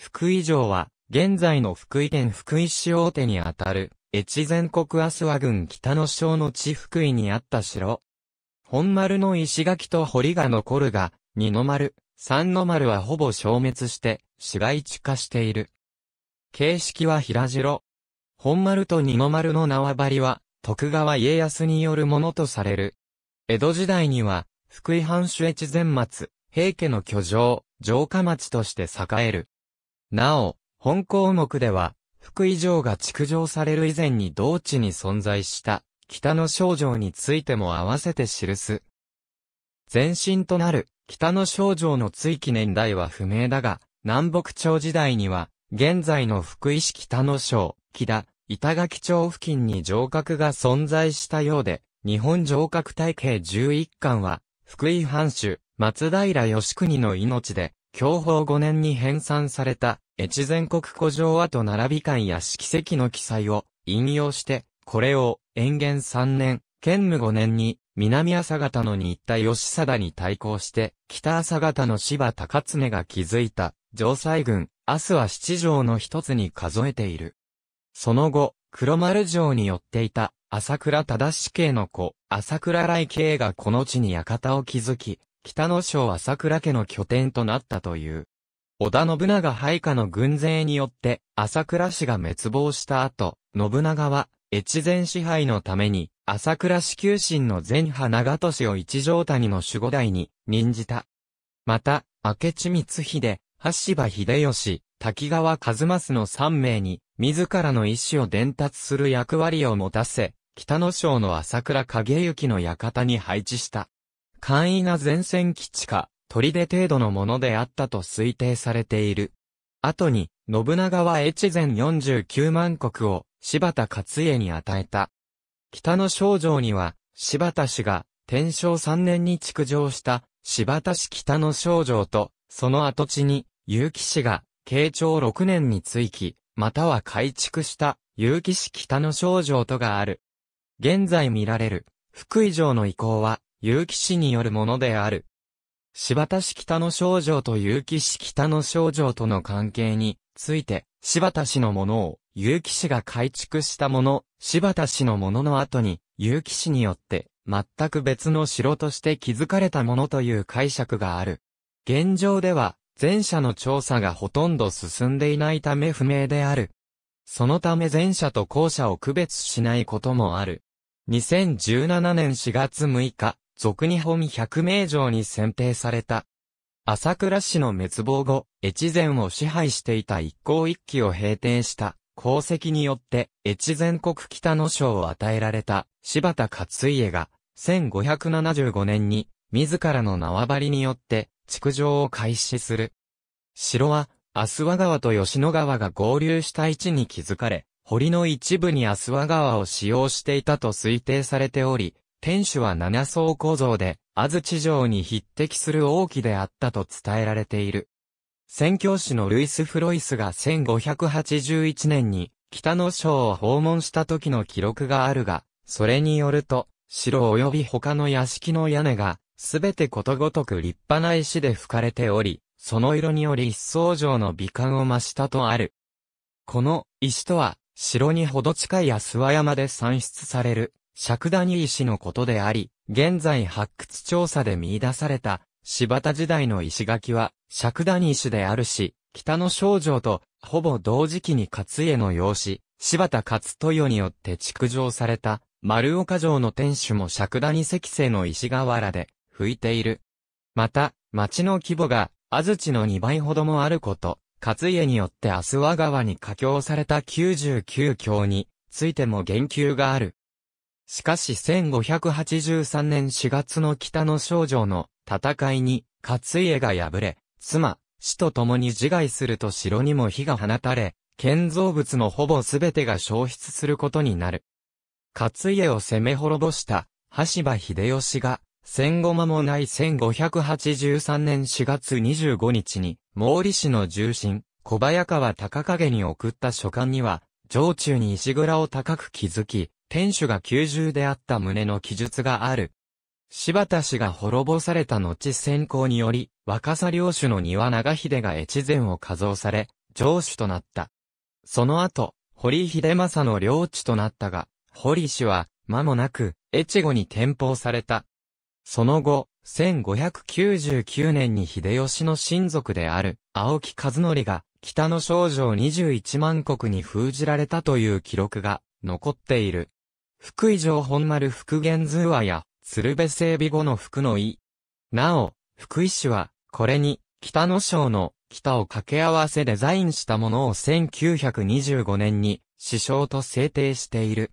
福井城は、現在の福井県福井市大手にあたる、越前国阿諏訪郡北野省の地福井にあった城。本丸の石垣と堀が残るが、二の丸、三の丸はほぼ消滅して、市街地化している。形式は平城。本丸と二の丸の縄張りは、徳川家康によるものとされる。江戸時代には、福井藩主越前松、平家の居城、城下町として栄える。なお、本項目では、福井城が築城される以前に同地に存在した北の省城についても合わせて記す。前身となる北の省城の追記年代は不明だが、南北朝時代には、現在の福井市北の省、北、板垣町付近に城郭が存在したようで、日本城郭体系11巻は、福井藩主、松平義国の命で、享保5年に編纂された、越前国古城跡並び館や色石の記載を引用して、これを、延元3年、建武5年に、南朝方の新田義貞に対抗して、北朝方の芝高常が築いた、城西軍、明日は七条の一つに数えている。その後、黒丸城に寄っていた、朝倉忠氏系の子、朝倉来系がこの地に館を築き、北野省朝倉家の拠点となったという。織田信長配下の軍勢によって朝倉氏が滅亡した後、信長は越前支配のために朝倉氏旧臣の前派長利を一条谷の守護代に任じた。また、明智光秀、羽柴秀吉、滝川和正の三名に、自らの意思を伝達する役割を持たせ、北野省の朝倉景行の館に配置した。簡易な前線基地か、砦程度のものであったと推定されている。後に、信長は越前49万国を柴田勝家に与えた。北の少城には、柴田氏が天正3年に築城した柴田氏北の少城と、その跡地に、結城氏が慶長6年に追記、または改築した結城市北の少城とがある。現在見られる、福井城の遺構は、結城氏によるものである。柴田氏北の少女と結城氏北の少女との関係について、柴田氏のものを結城氏が改築したもの、柴田氏のものの後に、結城氏によって、全く別の城として築かれたものという解釈がある。現状では、前者の調査がほとんど進んでいないため不明である。そのため前者と後者を区別しないこともある。2017年4月6日、俗日本百名城に選定された。朝倉氏の滅亡後、越前を支配していた一向一揆を平定した功績によって、越前国北の賞を与えられた柴田勝家が、1575年に、自らの縄張りによって、築城を開始する。城は、阿諏和川と吉野川が合流した位置に築かれ、堀の一部に阿諏和川を使用していたと推定されており、天守は七層構造で、安土城に匹敵する王きであったと伝えられている。宣教師のルイス・フロイスが1581年に北の省を訪問した時の記録があるが、それによると、城及び他の屋敷の屋根が、すべてことごとく立派な石で吹かれており、その色により一層城の美観を増したとある。この石とは、城にほど近い安和山で産出される尺谷石のことであり、現在発掘調査で見出された、柴田時代の石垣は、尺谷石であるし、北の少女と、ほぼ同時期に勝家の養子、柴田勝豊によって築城された、丸岡城の天守も尺谷に石製の石瓦で、吹いている。また、町の規模が、安土の2倍ほどもあること、勝家によって明日和川に架橋された99橋についても言及がある。しかし1583年4月の北の少女の戦いに、勝家が敗れ、妻、死と共に自害すると城にも火が放たれ、建造物のほぼすべてが消失することになる。勝家を攻め滅ぼした、橋場秀吉が、戦後間もない1583年4月25日に、毛利氏の重臣、小早川隆景に送った書簡には、城中に石蔵を高く築き、天守が九重であった旨の記述がある。柴田氏が滅ぼされた後先行により、若狭領主の庭長秀が越前を加増され、城主となった。その後、堀秀政の領地となったが、堀氏は、間もなく、越後に転封された。その後、1599年に秀吉の親族である、青木和則が、北の少女を21万国に封じられたという記録が、残っている。福井城本丸復元図話や、鶴瓶整備後の福の井。なお、福井市は、これに、北野省の北を掛け合わせデザインしたものを1925年に、首相と制定している。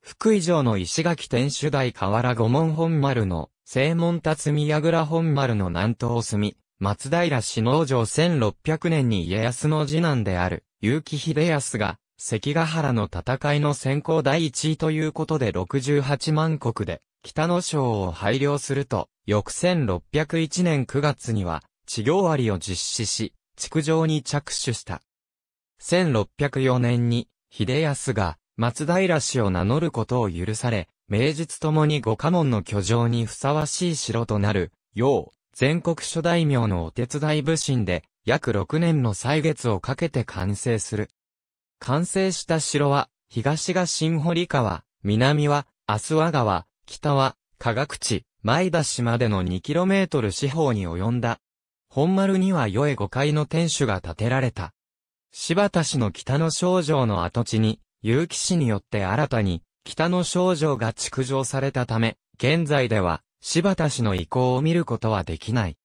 福井城の石垣天守台河原五門本丸の、正門辰宮倉本丸の南東隅、松平市農城1600年に家康の次男である、結城秀康が、関ヶ原の戦いの先行第一位ということで68万国で、北の省を配領すると、翌1601年9月には、地行割を実施し、築城に着手した。1604年に、秀康が、松平氏を名乗ることを許され、名実ともに五家門の居城にふさわしい城となる、よう、全国諸大名のお手伝い武神で、約6年の歳月をかけて完成する。完成した城は、東が新堀川、南は、阿諏和川、北は、科学口、前田市までの 2km 四方に及んだ。本丸には良え5階の天守が建てられた。柴田市の北の少女の跡地に、結城市によって新たに、北の少女が築城されたため、現在では、柴田市の遺構を見ることはできない。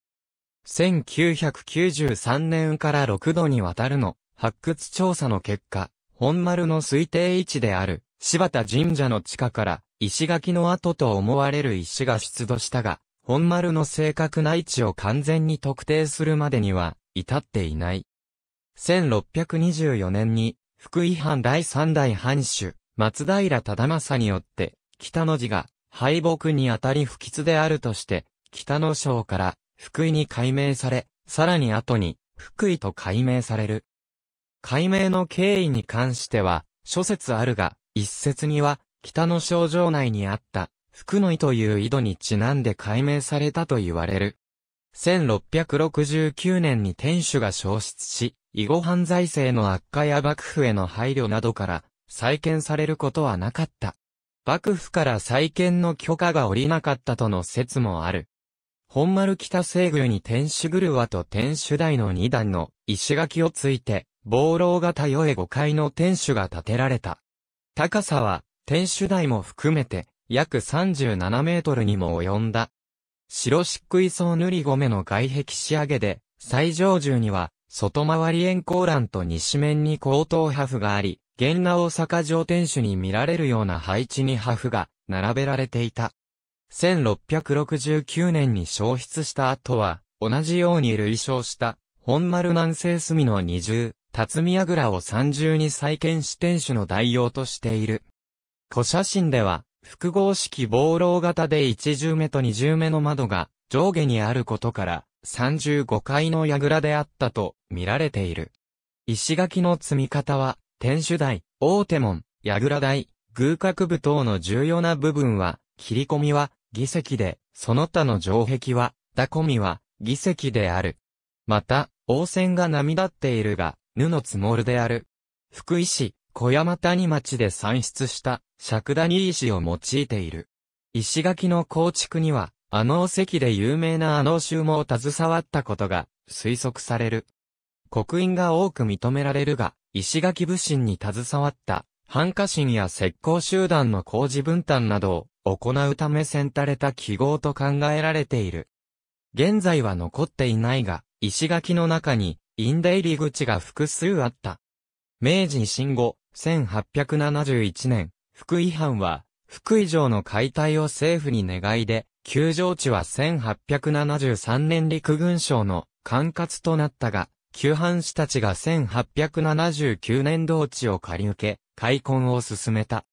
1993年から6度にわたるの、発掘調査の結果、本丸の推定位置である、柴田神社の地下から、石垣の跡と思われる石が出土したが、本丸の正確な位置を完全に特定するまでには、至っていない。1624年に、福井藩第三代藩主、松平忠政によって、北の字が、敗北にあたり不吉であるとして、北の省から、福井に改名され、さらに後に、福井と改名される。解明の経緯に関しては、諸説あるが、一説には、北の省状内にあった、福の井という井戸にちなんで解明されたと言われる。1669年に天守が消失し、囲碁犯罪制の悪化や幕府への配慮などから、再建されることはなかった。幕府から再建の許可が下りなかったとの説もある。本丸北西宮に天守ぐと天守台の二段の石垣をついて、防楼型与え5階の天守が建てられた。高さは、天守台も含めて、約37メートルにも及んだ。白漆喰層塗り米の外壁仕上げで、最上柱には、外回り円光欄と西面に高等破布があり、現那大阪城天守に見られるような配置に破布が並べられていた。1669年に消失した後は、同じように類焼した、本丸南西隅の二重、辰宮倉を三重に再建し天守の代用としている。古写真では、複合式防漏型で一重目と二重目の窓が上下にあることから、三重五階の櫓であったと見られている。石垣の積み方は、天守台、大手門、櫓台、偶角部等の重要な部分は、切り込みは、儀席で、その他の城壁は、打込みは、儀席である。また、王戦が波立っているが、ぬのつもるである。福井市、小山谷町で産出した尺谷石を用いている。石垣の構築には、あの石で有名なあの州も携わったことが推測される。刻印が多く認められるが、石垣武神に携わった繁華神や石膏集団の工事分担などを行うため選たれた記号と考えられている。現在は残っていないが、石垣の中にイン入り口が複数あった。明治維新後、1871年、福井藩は、福井城の解体を政府に願いで、旧城地は1873年陸軍省の管轄となったが、旧藩士たちが1879年同地を借り受け、開墾を進めた。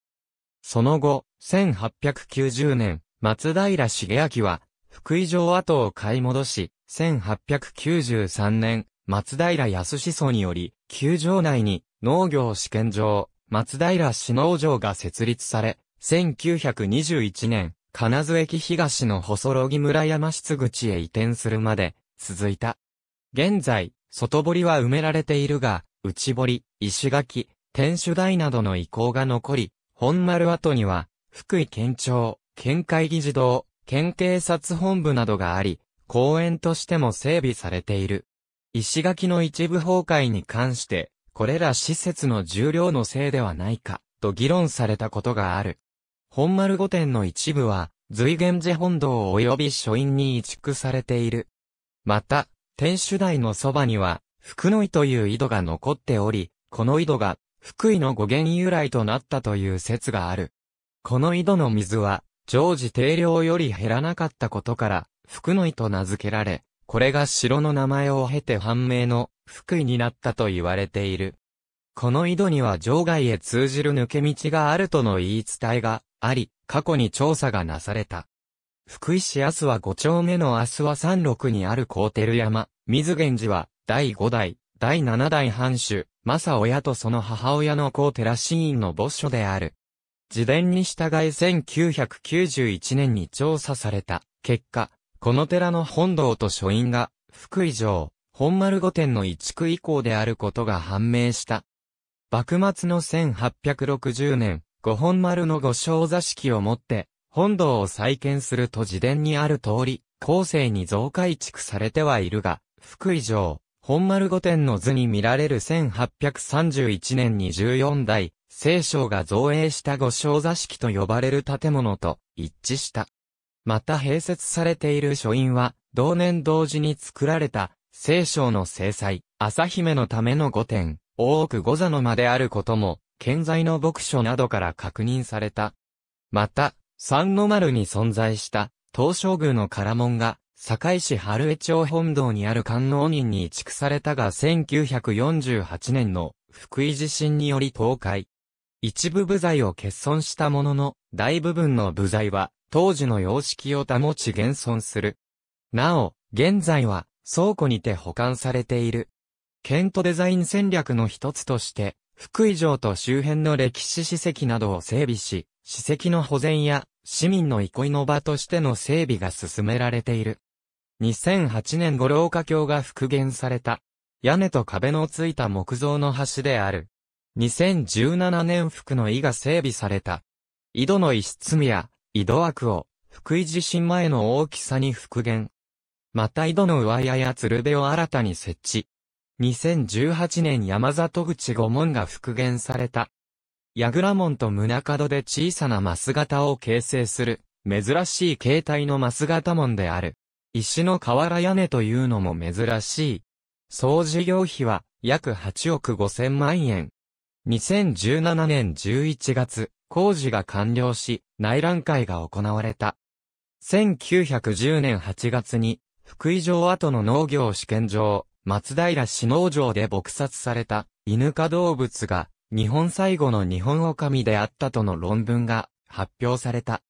その後、1890年、松平重明は、福井城跡を買い戻し、1893年、松平康祖により、球場内に農業試験場、松平市農場が設立され、1921年、金津駅東の細木村山室口へ移転するまで、続いた。現在、外堀は埋められているが、内堀、石垣、天守台などの遺構が残り、本丸跡には、福井県庁、県会議事堂、県警察本部などがあり、公園としても整備されている。石垣の一部崩壊に関して、これら施設の重量のせいではないか、と議論されたことがある。本丸御殿の一部は、随源寺本堂及び書院に移築されている。また、天守台のそばには、福の井という井戸が残っており、この井戸が、福井の語源由来となったという説がある。この井戸の水は、常時定量より減らなかったことから、福の井と名付けられ、これが城の名前を経て判明の福井になったと言われている。この井戸には城外へ通じる抜け道があるとの言い伝えがあり、過去に調査がなされた。福井市明日は5丁目の明日は山麓にある高照山、水源寺は第5代、第7代藩主、正親とその母親の高寺寺院の墓所である。自伝に従い1991年に調査された結果、この寺の本堂と書院が、福井城、本丸御殿の移築以降であることが判明した。幕末の1860年、五本丸の五章座敷をもって、本堂を再建すると自伝にある通り、後世に増改築されてはいるが、福井城、本丸御殿の図に見られる1831年に14代、聖章が造営した五章座敷と呼ばれる建物と一致した。また併設されている書院は、同年同時に作られた、聖章の制裁、朝姫のための御殿、大奥御座の間であることも、健在の牧書などから確認された。また、三の丸に存在した、東照宮の唐門が、堺市春江町本堂にある観音院に移築されたが1948年の福井地震により倒壊。一部部材を欠損したものの、大部分の部材は、当時の様式を保ち現存する。なお、現在は、倉庫にて保管されている。ケントデザイン戦略の一つとして、福井城と周辺の歴史史跡などを整備し、史跡の保全や市民の憩いの場としての整備が進められている。2008年五郎華橋が復元された。屋根と壁のついた木造の橋である。2017年福の井が整備された。井戸の一室や井戸枠を福井地震前の大きさに復元。また井戸の上屋や鶴瓶を新たに設置。2018年山里口五門が復元された。矢倉門と宗門で小さなマス型を形成する、珍しい形態のマス型門である。石の瓦屋根というのも珍しい。総事業費は約8億5千万円。2017年11月、工事が完了し、内覧会が行われた。1910年8月に、福井城跡の農業試験場、松平市農場で撲殺された、犬科動物が、日本最後の日本狼であったとの論文が発表された。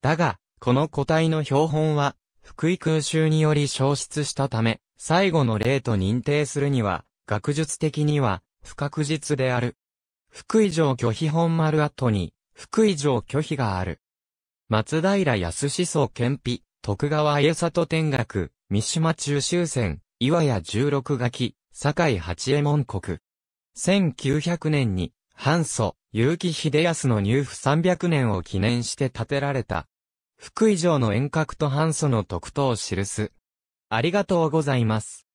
だが、この個体の標本は、福井空襲により消失したため、最後の例と認定するには、学術的には不確実である。福井城拒否本丸跡に、福井城拒否がある。松平康思想憲秘、徳川家里天学、三島中秋戦、岩屋十六垣、堺八右衛門国。1900年に、半祖、結城秀康の入府300年を記念して建てられた。福井城の遠隔と半祖の特等を記す。ありがとうございます。